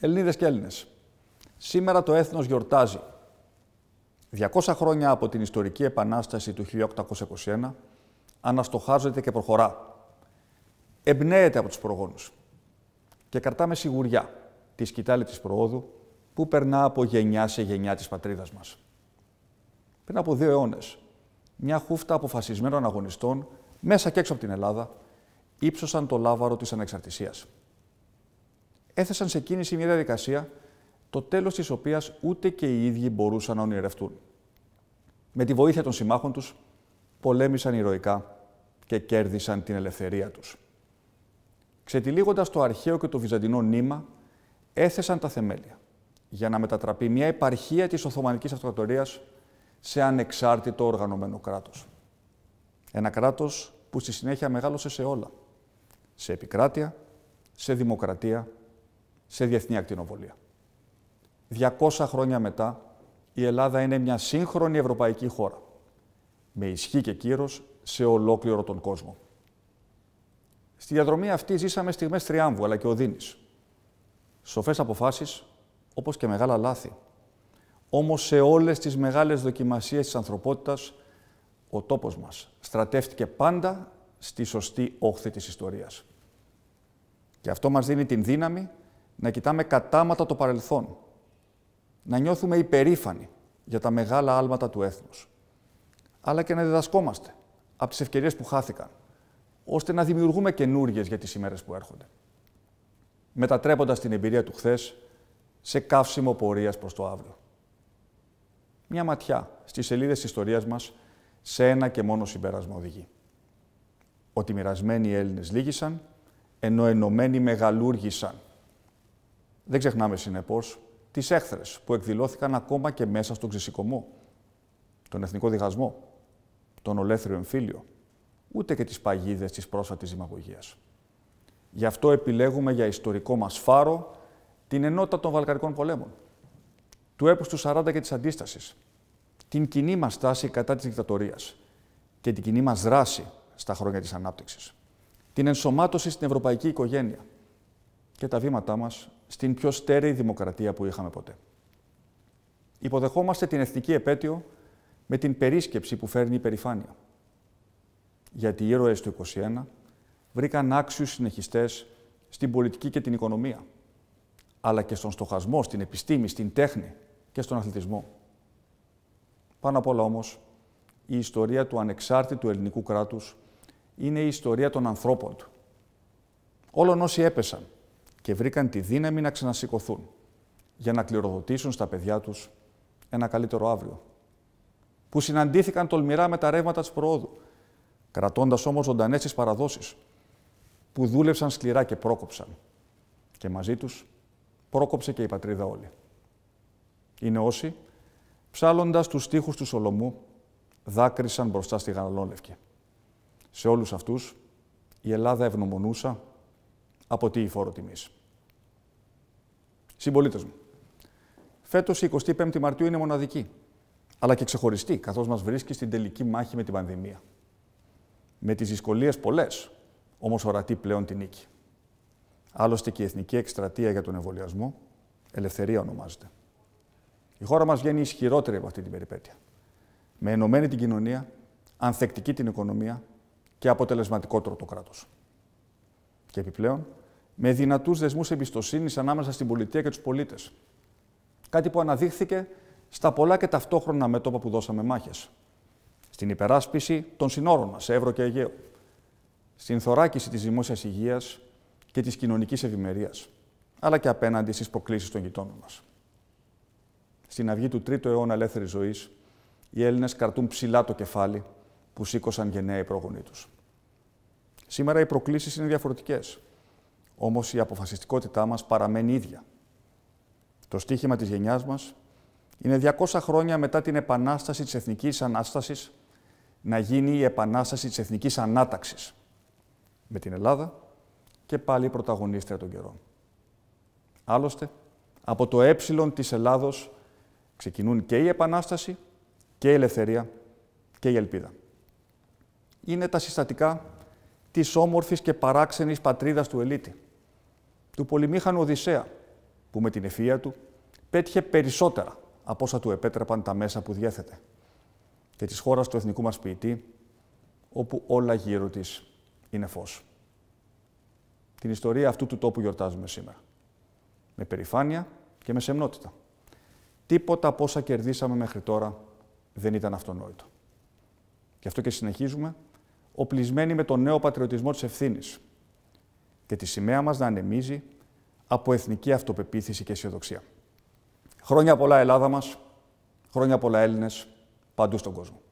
Ελληνίδες και Έλληνες, σήμερα το έθνος γιορτάζει 200 χρόνια από την ιστορική επανάσταση του 1821, αναστοχάζεται και προχωρά. Εμπνέεται από τους προγόνους και κρατάμε σιγουριά τη σκητάλη της προόδου που περνά από γενιά σε γενιά της πατρίδας μας. Πριν από δύο αιώνες, μια χούφτα αποφασισμένων αγωνιστών μέσα και έξω από την Ελλάδα ύψωσαν το λάβαρο της ανεξαρτησίας έθεσαν σε κίνηση μια διαδικασία, το τέλος της οποίας ούτε και οι ίδιοι μπορούσαν να ονειρευτούν. Με τη βοήθεια των συμμάχων τους, πολέμησαν ηρωικά και κέρδισαν την ελευθερία τους. Ξετυλίγοντας το αρχαίο και το βυζαντινό νήμα, έθεσαν τα θεμέλια για να μετατραπεί μια επαρχία της Οθωμανικής Αυτοκρατορίας σε ανεξάρτητο οργανωμένο κράτος. Ένα κράτος που στη συνέχεια μεγάλωσε σε όλα. Σε επικράτεια, σε δημοκρατία σε διεθνή ακτινοβολία. 200 χρόνια μετά, η Ελλάδα είναι μια σύγχρονη ευρωπαϊκή χώρα, με ισχύ και κύρος σε ολόκληρο τον κόσμο. Στη διαδρομή αυτή ζήσαμε στιγμές τριάμβου, αλλά και οδύνης. Σοφές αποφάσεις, όπως και μεγάλα λάθη. Όμως σε όλες τις μεγάλες δοκιμασίες της ανθρωπότητας, ο τόπος μας στρατεύτηκε πάντα στη σωστή όχθη της ιστορίας. Και αυτό μας δίνει την δύναμη να κοιτάμε κατάματα το παρελθόν, να νιώθουμε υπερήφανοι για τα μεγάλα άλματα του έθνους, αλλά και να διδασκόμαστε από τις ευκαιρίες που χάθηκαν, ώστε να δημιουργούμε καινούριε για τις ημέρες που έρχονται, μετατρέποντας την εμπειρία του χθες σε καύσιμο πορείας προς το αύριο. Μια ματιά στις σελίδες της ιστορίας μας σε ένα και μόνο συμπέρασμα οδηγεί. Ότι μοιρασμένοι Έλληνες λύγησαν, ενώ ενωμένοι μεγαλούργησαν δεν ξεχνάμε συνεπώς τις έχθρες που εκδηλώθηκαν ακόμα και μέσα στον ξεσηκωμό, τον εθνικό διχασμό, τον ολέθριο εμφύλιο, ούτε και τις παγίδες της πρόσφατης δημαγωγίας. Γι' αυτό επιλέγουμε για ιστορικό μας φάρο την ενότητα των Βαλκαρικών πολέμων, του έπους του 40 και της αντίστασης, την κοινή μας στάση κατά της δικτατορίας και την κοινή μας δράση στα χρόνια της ανάπτυξης. την ενσωμάτωση στην ευρωπαϊκή οικογένεια και τα βήματά μας στην πιο στέρεη δημοκρατία που είχαμε ποτέ. Υποδεχόμαστε την εθνική επέτειο με την περίσκεψη που φέρνει η περηφάνεια. Γιατί οι ήρωες του 21 βρήκαν άξιους συνεχιστές στην πολιτική και την οικονομία, αλλά και στον στοχασμό, στην επιστήμη, στην τέχνη και στον αθλητισμό. Πάνω απ' όλα όμως, η ιστορία του ανεξάρτητου ελληνικού κράτους είναι η ιστορία των ανθρώπων του. Όλων όσοι έπεσαν και βρήκαν τη δύναμη να ξανασηκωθούν για να κληροδοτήσουν στα παιδιά τους ένα καλύτερο αύριο. Που συναντήθηκαν τολμηρά με τα ρεύματα της προόδου, κρατώντας όμως ζωντανές τις παραδόσεις, που δούλεψαν σκληρά και πρόκοψαν. Και μαζί τους πρόκοψε και η πατρίδα όλη. Είναι όσοι, ψάλλοντας τους στίχους του Σολομού, δάκρυσαν μπροστά στη γαλανόλευκη. Σε όλους αυτούς, η Ελλάδα ευνομονούσα από τι η φόρο τιμής συμπολίτες μου. Φέτος η 25η Μαρτίου είναι μοναδική, αλλά και ξεχωριστή, καθώς μας βρίσκει στην τελική μάχη με την πανδημία. Με τις δυσκολίες πολλές, όμως ορατή πλέον την νίκη. Άλλωστε και η Εθνική Εκστρατεία για τον Εμβολιασμό, Ελευθερία ονομάζεται. Η χώρα μας βγαίνει ισχυρότερη από αυτή την περιπέτεια. Με ενωμένη την κοινωνία, ανθεκτική την οικονομία και αποτελεσματικότερο το κράτος. Και επιπλέον, με δυνατούς δεσμούς εμπιστοσύνης ανάμεσα στην πολιτεία και τους πολίτες. Κάτι που αναδείχθηκε στα πολλά και ταυτόχρονα μέτωπα που δώσαμε μάχες. Στην υπεράσπιση των συνόρων μας Εύρω και Αιγαίο. Στην θωράκιση της δημόσιας υγείας και της κοινωνικής ευημερίας, Αλλά και απέναντι στις προκλήσεις των γειτόνων μας. Στην αυγή του 3 αιώνα ελεύθερης ζωής, οι Έλληνες καρτούν ψηλά το κεφάλι που σήκωσαν γενναία οι πρόγονοί τους. Σήμερα οι προκλήσεις είναι διαφορετικές όμως η αποφασιστικότητά μας παραμένει ίδια. Το στίχημα της γενιάς μας είναι 200 χρόνια μετά την επανάσταση της Εθνικής Ανάστασης να γίνει η επανάσταση της Εθνικής Ανάταξης με την Ελλάδα και πάλι πρωταγωνίστρια των καιρών. Άλλωστε, από το ε της Ελλάδος ξεκινούν και η Επανάσταση και η Ελευθερία και η Ελπίδα. Είναι τα συστατικά της όμορφης και παράξενης πατρίδας του Ελίτη του πολυμήχανου Οδυσσέα, που με την ευφυΐα του πέτυχε περισσότερα από όσα του επέτρεπαν τα μέσα που διέθετε και της χώρας του εθνικού μας ποιητή, όπου όλα γύρω της είναι φως. Την ιστορία αυτού του τόπου γιορτάζουμε σήμερα. Με περηφάνεια και με σεμνότητα. Τίποτα από όσα κερδίσαμε μέχρι τώρα δεν ήταν αυτονόητο. Γι' αυτό και συνεχίζουμε, οπλισμένοι με τον νέο πατριωτισμό της ευθύνης, και τη σημαία μας να ανεμίζει από εθνική αυτοπεποίθηση και αισιοδοξία. Χρόνια πολλά Ελλάδα μας, χρόνια πολλά Έλληνες παντού στον κόσμο.